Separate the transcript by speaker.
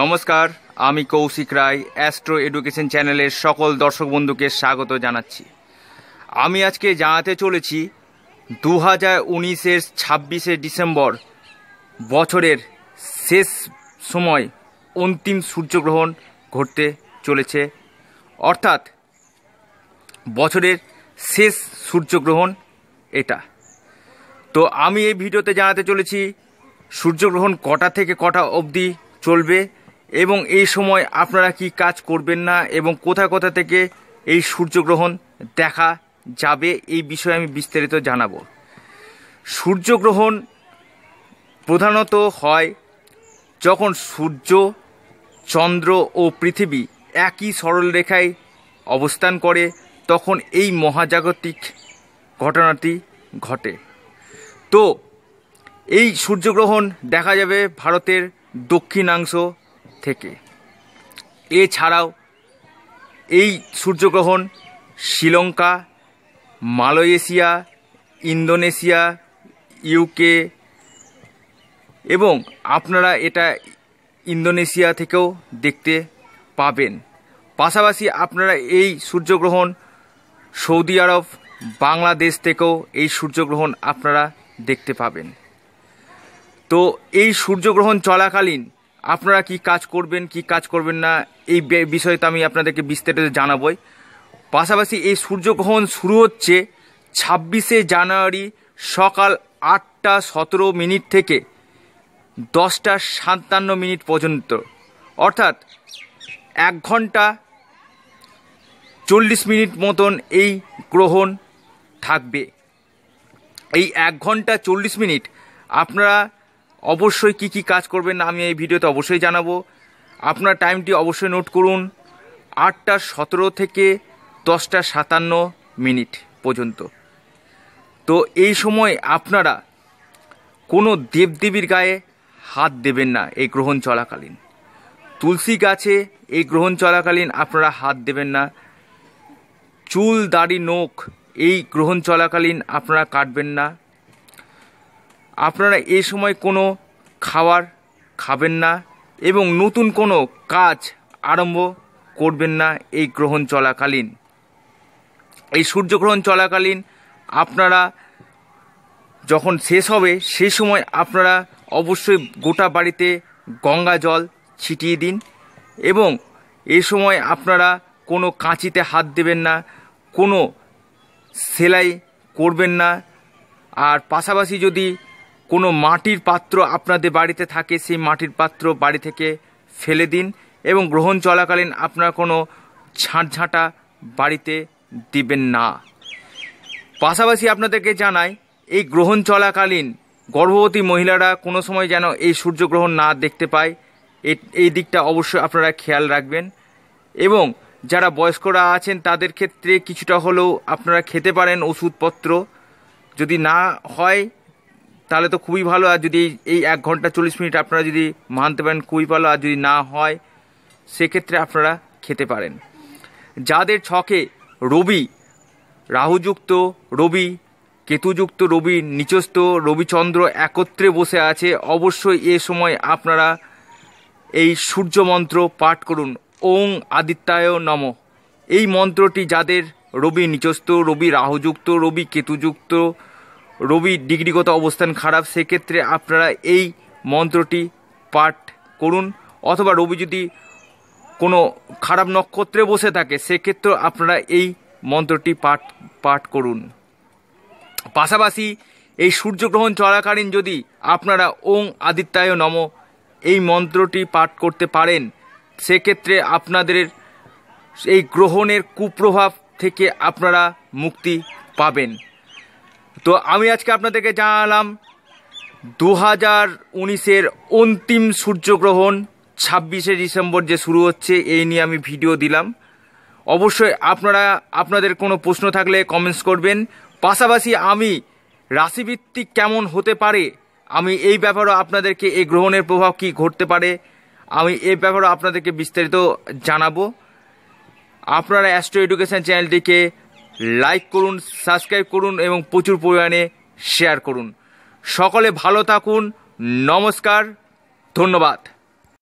Speaker 1: নমস্কার আমি কৌশিক রায় astro education চ্যানেলের সকল দর্শক বন্ধুকে স্বাগত জানাচ্ছি আমি আজকে জানাতে চলেছি দু হাজার উনিশের ছাব্বিশে ডিসেম্বর বছরের শেষ সময় অন্তিম সূর্যগ্রহণ ঘটতে চলেছে অর্থাৎ বছরের শেষ সূর্যগ্রহণ এটা তো আমি এই ভিডিওতে জানাতে চলেছি সূর্যগ্রহণ কটা থেকে কটা অবধি চলবে এবং এই সময় আপনারা কি কাজ করবেন না এবং কোথা কোথা থেকে এই সূর্যগ্রহণ দেখা যাবে এই বিষয়ে আমি বিস্তারিত জানাবো সূর্যগ্রহণ প্রধানত হয় যখন সূর্য চন্দ্র ও পৃথিবী একই সরলরেখায় অবস্থান করে তখন এই মহাজাগতিক ঘটনাটি ঘটে তো এই সূর্যগ্রহণ দেখা যাবে ভারতের দক্ষিণাংশ থেকে এছাড়াও এই সূর্যগ্রহণ শ্রীলঙ্কা মালয়েশিয়া ইন্দোনেশিয়া ইউকে এবং আপনারা এটা ইন্দোনেশিয়া থেকেও দেখতে পাবেন পাশাপাশি আপনারা এই সূর্যগ্রহণ সৌদি আরব বাংলাদেশ থেকেও এই সূর্যগ্রহণ আপনারা দেখতে পাবেন তো এই সূর্যগ্রহণ চলাকালীন আপনারা কি কাজ করবেন কি কাজ করবেন না এই বিষয়ে তো আমি আপনাদেরকে বিস্তারিত জানাবই পাশাপাশি এই সূর্যগ্রহণ শুরু হচ্ছে ছাব্বিশে জানুয়ারি সকাল আটটা সতেরো মিনিট থেকে দশটা সাতান্ন মিনিট পর্যন্ত অর্থাৎ এক ঘন্টা চল্লিশ মিনিট মতন এই গ্রহণ থাকবে এই এক ঘন্টা চল্লিশ মিনিট আপনারা অবশ্যই কি কি কাজ করবেন আমি এই ভিডিওতে অবশ্যই জানাবো আপনার টাইমটি অবশ্যই নোট করুন আটটা সতেরো থেকে দশটা সাতান্ন মিনিট পর্যন্ত তো এই সময় আপনারা কোনো দেবদেবীর গায়ে হাত দেবেন না এই গ্রহণ চলাকালীন তুলসী গাছে এই গ্রহণ চলাকালীন আপনারা হাত দেবেন না চুল দাড়ি নোখ এই গ্রহণ চলাকালীন আপনারা কাটবেন না আপনারা এই সময় কোনো খাবার খাবেন না এবং নতুন কোনো কাজ আরম্ভ করবেন না এই গ্রহণ চলাকালীন এই সূর্যগ্রহণ চলাকালীন আপনারা যখন শেষ হবে সেই সময় আপনারা অবশ্যই গোটা বাড়িতে গঙ্গা জল ছিটিয়ে দিন এবং এই সময় আপনারা কোনো কাঁচিতে হাত দেবেন না কোনো সেলাই করবেন না আর পাশাপাশি যদি কোনো মাটির পাত্র আপনাদের বাড়িতে থাকে সেই মাটির পাত্র বাড়ি থেকে ফেলে দিন এবং গ্রহণ চলাকালীন আপনার কোনো ঝাঁটঝাঁটা বাড়িতে দিবেন না পাশাপাশি আপনাদেরকে জানাই এই গ্রহণ চলাকালীন গর্ভবতী মহিলারা কোনো সময় যেন এই সূর্যগ্রহণ না দেখতে পায় এই দিকটা অবশ্যই আপনারা খেয়াল রাখবেন এবং যারা বয়স্করা আছেন তাদের ক্ষেত্রে কিছুটা হলেও আপনারা খেতে পারেন ওষুধপত্র যদি না হয় তাহলে তো খুবই ভালো আর যদি এই এক ঘন্টা চল্লিশ মিনিট আপনারা যদি মানতে পারেন খুবই ভালো আর যদি না হয় সেক্ষেত্রে আপনারা খেতে পারেন যাদের ছকে রবি রাহুযুক্ত রবি কেতুযুক্ত রবি নিচস্থ রবিচন্দ্র একত্রে বসে আছে অবশ্যই এ সময় আপনারা এই সূর্য মন্ত্র পাঠ করুন ওং আদিত্যায় নম এই মন্ত্রটি যাদের রবি নিচস্থ রবি রাহুযুক্ত রবি কেতুযুক্ত রবি ডিগ্রিগত অবস্থান খারাপ সেক্ষেত্রে আপনারা এই মন্ত্রটি পাঠ করুন অথবা রবি যদি কোনো খারাপ নক্ষত্রে বসে থাকে সেক্ষেত্রেও আপনারা এই মন্ত্রটি পাঠ পাঠ করুন পাশাপাশি এই সূর্যগ্রহণ চলাকালীন যদি আপনারা ওং আদিত্যায় নম এই মন্ত্রটি পাঠ করতে পারেন সেক্ষেত্রে আপনাদের এই গ্রহণের কুপ্রভাব থেকে আপনারা মুক্তি পাবেন তো আমি আজকে আপনাদেরকে জানালাম দু হাজার উনিশের অন্তিম সূর্যগ্রহণ ছাব্বিশে ডিসেম্বর যে শুরু হচ্ছে এই নিয়ে আমি ভিডিও দিলাম অবশ্যই আপনারা আপনাদের কোনো প্রশ্ন থাকলে কমেন্টস করবেন পাশাপাশি আমি রাশিভিত্তিক কেমন হতে পারে আমি এই ব্যাপারও আপনাদেরকে এই গ্রহণের প্রভাব কি ঘটতে পারে আমি এই ব্যাপারও আপনাদেরকে বিস্তারিত জানাবো আপনারা অ্যাস্ট্রো এডুকেশান চ্যানেলটিকে লাইক করুন সাবস্ক্রাইব করুন এবং প্রচুর পরিমাণে শেয়ার করুন সকলে ভালো থাকুন নমস্কার ধন্যবাদ